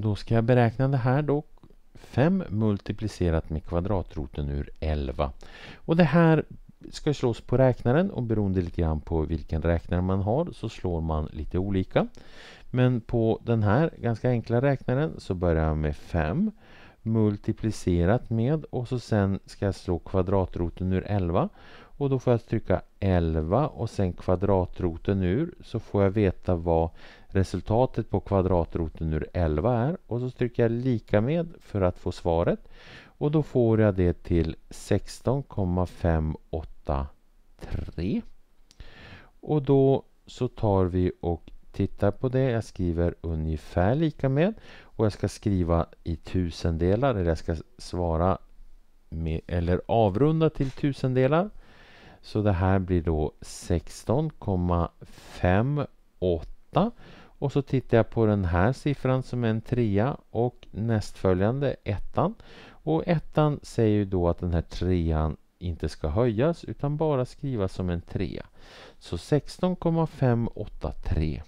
Då ska jag beräkna det här då. 5 multiplicerat med kvadratroten ur 11. Och det här ska slås på räknaren och beroende lite grann på vilken räknare man har så slår man lite olika. Men på den här ganska enkla räknaren så börjar jag med 5 multiplicerat med och så sen ska jag slå kvadratroten ur 11 och då får jag trycka 11 och sen kvadratroten ur så får jag veta vad resultatet på kvadratroten ur 11 är och så trycker jag lika med för att få svaret och då får jag det till 16,583 och då så tar vi och tittar på det. Jag skriver ungefär lika med och jag ska skriva i tusendelar eller jag ska svara med, eller avrunda till tusendelar. Så det här blir då 16,58 och så tittar jag på den här siffran som är en trea och nästföljande ettan. Och ettan säger ju då att den här trean inte ska höjas utan bara skrivas som en trea. Så 16,583.